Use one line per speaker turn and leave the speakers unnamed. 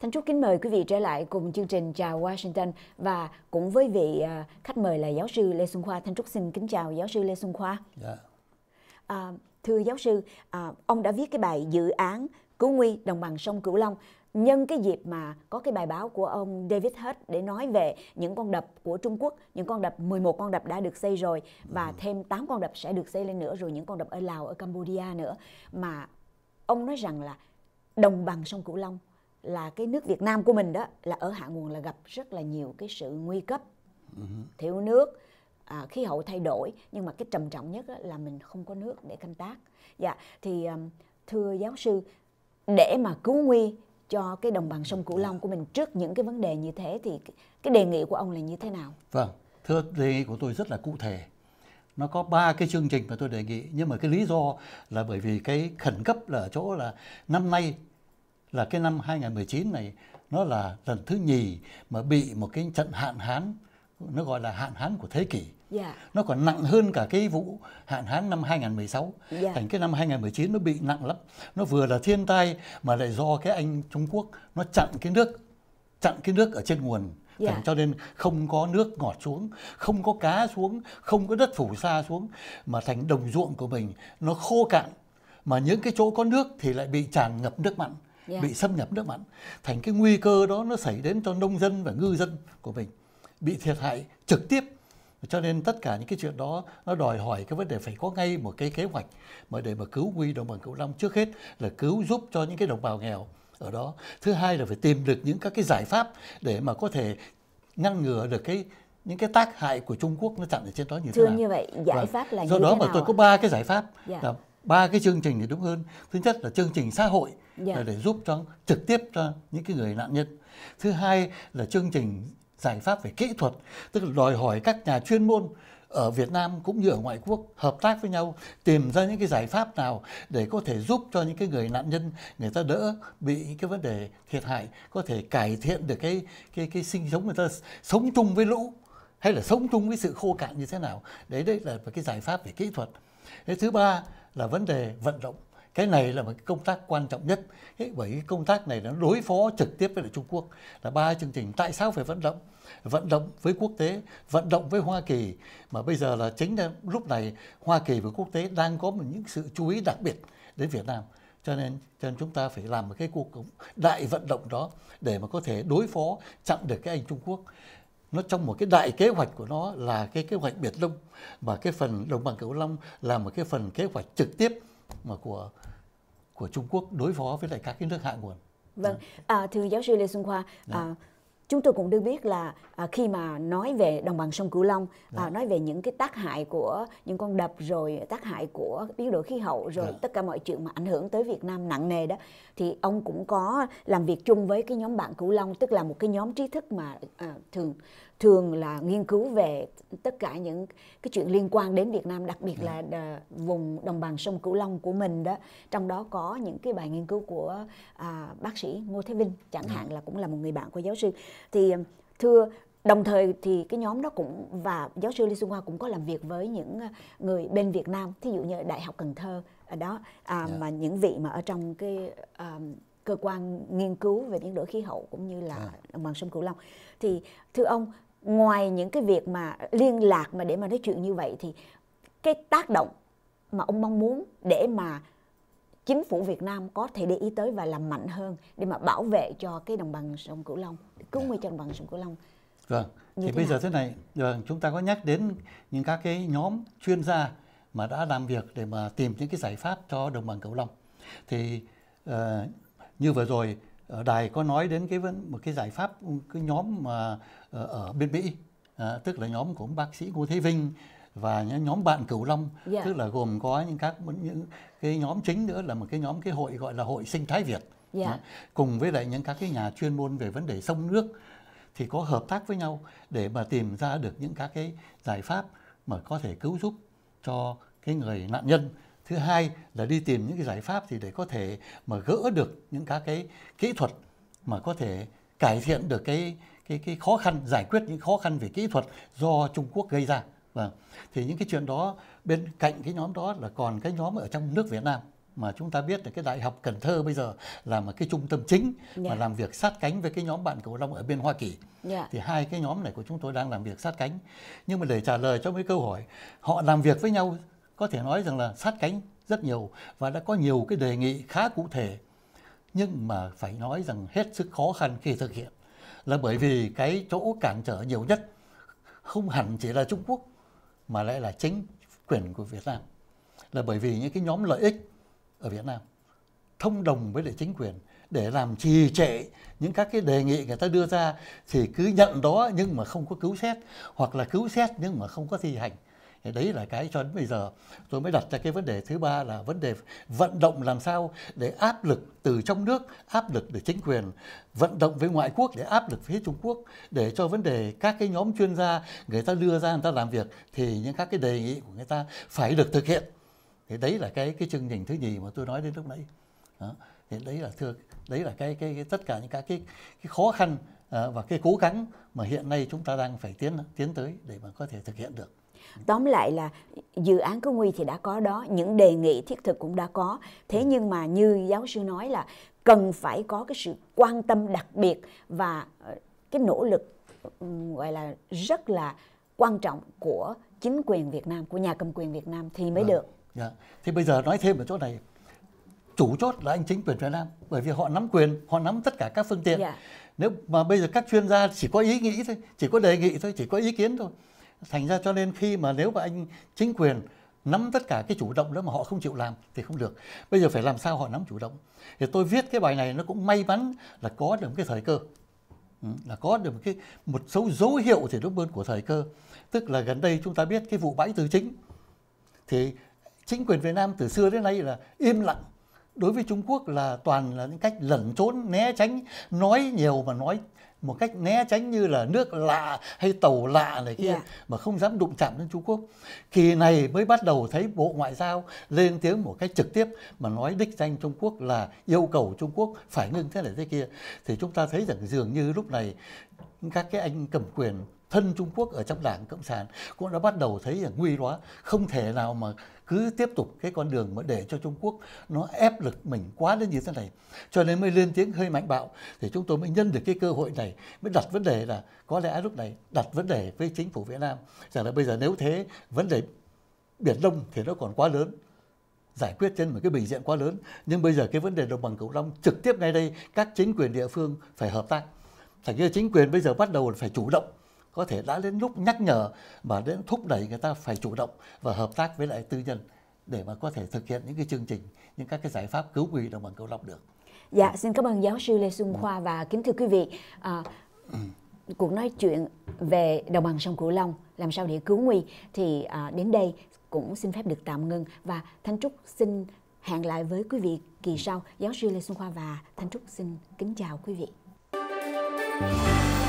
Thanh Trúc kính mời quý vị trở lại cùng chương trình Chào Washington và cũng với vị à, khách mời là giáo sư Lê Xuân Khoa. Thanh Trúc xin kính chào giáo sư Lê Xuân Khoa. Yeah. Dạ. À, thưa giáo sư, à, ông đã viết cái bài dự án cứu nguy đồng bằng sông Cửu Long nhân cái dịp mà có cái bài báo của ông David Hurt để nói về những con đập của Trung Quốc, những con đập 11 con đập đã được xây rồi và dạ. thêm 8 con đập sẽ được xây lên nữa rồi những con đập ở Lào, ở Campuchia nữa mà ông nói rằng là đồng bằng sông Cửu Long là cái nước Việt Nam của mình đó là ở hạ nguồn là gặp rất là nhiều cái sự nguy cấp thiếu nước à, khí hậu thay đổi nhưng mà cái trầm trọng nhất là mình không có nước để canh tác dạ thì thưa giáo sư để mà cứu nguy cho cái đồng bằng sông cửu long của mình trước những cái vấn đề như thế thì cái đề nghị của ông là như thế nào
vâng thưa đề nghị của tôi rất là cụ thể nó có ba cái chương trình mà tôi đề nghị nhưng mà cái lý do là bởi vì cái khẩn cấp là ở chỗ là năm nay là cái năm 2019 này nó là lần thứ nhì mà bị một cái trận hạn hán nó gọi là hạn hán của thế kỷ. Yeah. Dạ. Nó còn nặng hơn cả cái vụ hạn hán năm 2016. Yeah. Dạ. Thành cái năm 2019 nó bị nặng lắm. Nó vừa là thiên tai mà lại do cái anh Trung Quốc nó chặn cái nước chặn cái nước ở trên nguồn Dạ. Thành cho nên không có nước ngọt xuống, không có cá xuống, không có đất phủ sa xuống mà thành đồng ruộng của mình nó khô cạn mà những cái chỗ có nước thì lại bị tràn ngập nước mặn, yeah. Dạ. bị xâm nhập nước mặn. Thành cái nguy cơ đó nó xảy đến cho nông dân và ngư dân của mình bị thiệt hại trực tiếp. Cho nên tất cả những cái chuyện đó nó đòi hỏi cái vấn đề phải có ngay một cái kế hoạch mà để mà cứu nguy đồng bằng Cửu Long trước hết là cứu giúp cho những cái đồng bào nghèo ở đó thứ hai là phải tìm được những các cái giải pháp để mà có thể ngăn ngừa được cái những cái tác hại của Trung Quốc nó chặn ở trên đó như thế nào. như vậy giải và vâng. pháp là do như đó mà tôi có ba cái giải pháp dạ. là dạ, ba cái chương trình thì đúng hơn thứ nhất là chương trình xã hội dạ. là để giúp cho trực tiếp cho những cái người nạn nhân thứ hai là chương trình giải pháp về kỹ thuật tức là đòi hỏi các nhà chuyên môn ở Việt Nam cũng như ở ngoại quốc hợp tác với nhau tìm ra những cái giải pháp nào để có thể giúp cho những cái người nạn nhân người ta đỡ bị những cái vấn đề thiệt hại có thể cải thiện được cái cái cái sinh sống người ta sống chung với lũ hay là sống chung với sự khô cạn như thế nào đấy đấy là cái giải pháp về kỹ thuật thế thứ ba là vấn đề vận động cái này là một công tác quan trọng nhất ấy, bởi cái công tác này nó đối phó trực tiếp với lại Trung Quốc là ba chương trình tại sao phải vận động vận động với quốc tế vận động với Hoa Kỳ mà bây giờ là chính là lúc này Hoa Kỳ và quốc tế đang có một những sự chú ý đặc biệt đến Việt Nam cho nên cho nên chúng ta phải làm một cái cuộc đại vận động đó để mà có thể đối phó chặn được cái anh Trung Quốc nó trong một cái đại kế hoạch của nó là cái kế hoạch Biển Đông và cái phần Đồng bằng Cửu Long là một cái phần kế hoạch trực tiếp mà của của Trung Quốc đối phó với lại các cái nước hạ nguồn.
Vâng, à, thưa giáo sư Lê Xuân Khoa, dạ. à, chúng tôi cũng được biết là à, khi mà nói về đồng bằng sông Cửu Long, à, dạ. nói về những cái tác hại của những con đập rồi tác hại của biến đổi khí hậu rồi Đấy. Dạ. tất cả mọi chuyện mà ảnh hưởng tới Việt Nam nặng nề đó, thì ông cũng có làm việc chung với cái nhóm bạn Cửu Long, tức là một cái nhóm trí thức mà à, thường thường là nghiên cứu về tất cả những cái chuyện liên quan đến Việt Nam đặc biệt ừ. là vùng đồng bằng sông Cửu Long của mình đó trong đó có những cái bài nghiên cứu của à, bác sĩ Ngô Thế Vinh chẳng ừ. hạn là cũng là một người bạn của giáo sư thì thưa đồng thời thì cái nhóm đó cũng và giáo sư Lê Xuân Hoa cũng có làm việc với những à, người bên Việt Nam thí dụ như đại học Cần Thơ ở đó à, yeah. Dạ. mà những vị mà ở trong cái um, cơ quan nghiên cứu về biến đổi khí hậu cũng như là dạ. đồng bằng sông Cửu Long thì thưa ông ngoài những cái việc mà liên lạc mà để mà nói chuyện như vậy thì cái tác động mà ông mong muốn để mà chính phủ Việt Nam có thể để ý tới và làm mạnh hơn để mà bảo vệ cho cái đồng bằng sông Cửu Long, cứu nguy cho đồng bằng sông Cửu Long.
Vâng. thì bây nào? giờ thế này, vâng, chúng ta có nhắc đến những các cái nhóm chuyên gia mà đã làm việc để mà tìm những cái giải pháp cho đồng bằng Cửu Long. Thì uh, như vừa rồi đài có nói đến cái vấn một cái giải pháp cái nhóm mà ờ, ở bên Mỹ à, tức là nhóm của bác sĩ Ngô Thế Vinh và nhóm bạn Cửu Long yeah. Dạ. tức là gồm có những các những cái nhóm chính nữa là một cái nhóm cái hội gọi là hội sinh thái Việt yeah. Dạ. cùng với lại những các cái nhà chuyên môn về vấn đề sông nước thì có hợp tác với nhau để mà tìm ra được những các cái giải pháp mà có thể cứu giúp cho cái người nạn nhân thứ hai là đi tìm những cái giải pháp thì để có thể mà gỡ được những các cái kỹ thuật mà có thể cải thiện được cái cái cái khó khăn giải quyết những khó khăn về kỹ thuật do Trung Quốc gây ra và vâng. thì những cái chuyện đó bên cạnh cái nhóm đó là còn cái nhóm ở trong nước Việt Nam mà chúng ta biết là cái đại học Cần Thơ bây giờ là một cái trung tâm chính yeah. mà dạ. làm việc sát cánh với cái nhóm bạn cầu Long ở bên Hoa Kỳ. Yeah. Dạ. Thì hai cái nhóm này của chúng tôi đang làm việc sát cánh. Nhưng mà để trả lời cho mấy câu hỏi, họ làm việc với nhau có thể nói rằng là sát cánh rất nhiều và đã có nhiều cái đề nghị khá cụ thể nhưng mà phải nói rằng hết sức khó khăn khi thực hiện là bởi vì cái chỗ cản trở nhiều nhất không hẳn chỉ là Trung Quốc mà lại là chính quyền của Việt Nam là bởi vì những cái nhóm lợi ích ở Việt Nam thông đồng với lại chính quyền để làm trì trệ những các cái đề nghị người ta đưa ra thì cứ nhận đó nhưng mà không có cứu xét hoặc là cứu xét nhưng mà không có thi hành đấy là cái cho đến bây giờ tôi mới đặt ra cái vấn đề thứ ba là vấn đề vận động làm sao để áp lực từ trong nước áp lực từ chính quyền vận động với ngoại quốc để áp lực phía Trung Quốc để cho vấn đề các cái nhóm chuyên gia người ta đưa ra người ta làm việc thì những các cái đề nghị của người ta phải được thực hiện thì đấy là cái cái chương trình thứ nhì mà tôi nói đến lúc nãy đó. thì đấy là thưa đấy là cái cái, cái tất cả những các cái, cái khó khăn à, và cái cố gắng mà hiện nay chúng ta đang phải tiến tiến tới để mà có thể thực hiện được
tóm lại là dự án cứu nguy thì đã có đó những đề nghị thiết thực cũng đã có thế ừ. nhưng mà như giáo sư nói là cần phải có cái sự quan tâm đặc biệt và ờ, cái nỗ lực ừ, gọi là rất là quan trọng của chính quyền Việt Nam của nhà cầm quyền Việt Nam thì mới vâng. được. Yeah.
Dạ. Thì bây giờ nói thêm ở chỗ này chủ chốt là anh chính quyền Việt Nam bởi vì họ nắm quyền họ nắm tất cả các phương tiện. Yeah. Dạ. Nếu mà bây giờ các chuyên gia chỉ có ý nghĩ thôi, chỉ có đề nghị thôi, chỉ có ý kiến thôi thành ra cho nên khi mà nếu mà anh chính quyền nắm tất cả cái chủ động đó mà họ không chịu làm thì không được bây giờ phải làm sao họ nắm chủ động thì tôi viết cái bài này nó cũng may mắn là có được một cái thời cơ ừ, là có được một cái một số dấu hiệu thì đúng bơn của thời cơ tức là gần đây chúng ta biết cái vụ bãi từ chính thì chính quyền Việt Nam từ xưa đến nay là im lặng đối với Trung Quốc là toàn là những cách lẩn trốn né tránh nói nhiều mà nói một cách né tránh như là nước lạ hay tàu lạ này kia yeah. Dạ. mà không dám đụng chạm đến Trung Quốc kỳ này mới bắt đầu thấy bộ ngoại giao lên tiếng một cách trực tiếp mà nói đích danh Trung Quốc là yêu cầu Trung Quốc phải ngưng thế này thế kia thì chúng ta thấy rằng dường như lúc này các cái anh cầm quyền thân Trung Quốc ở trong Đảng Cộng sản cũng đã bắt đầu thấy là nguy quá, không thể nào mà cứ tiếp tục cái con đường mà để cho Trung Quốc nó ép lực mình quá đến như thế này. Cho nên mới lên tiếng hơi mạnh bạo thì chúng tôi mới nhân được cái cơ hội này mới đặt vấn đề là có lẽ lúc này đặt vấn đề với chính phủ Việt Nam rằng là bây giờ nếu thế vấn đề Biển Đông thì nó còn quá lớn giải quyết trên một cái bình diện quá lớn nhưng bây giờ cái vấn đề đồng bằng cửu long trực tiếp ngay đây các chính quyền địa phương phải hợp tác thành ra chính quyền bây giờ bắt đầu phải chủ động có thể đã đến lúc nhắc nhở và đến thúc đẩy người ta phải chủ động và hợp tác với lại tư nhân để mà có thể thực hiện những cái chương trình những các cái giải pháp cứu quỳ đồng bằng cửu long được
dạ xin cảm ơn giáo sư lê xuân ừ. khoa và kính thưa quý vị à, ừ. cuộc nói chuyện về đồng bằng sông cửu long làm sao để cứu nguy thì à, đến đây cũng xin phép được tạm ngưng và thanh trúc xin hẹn lại với quý vị kỳ ừ. sau giáo sư lê xuân khoa và thanh trúc xin kính chào quý vị Thank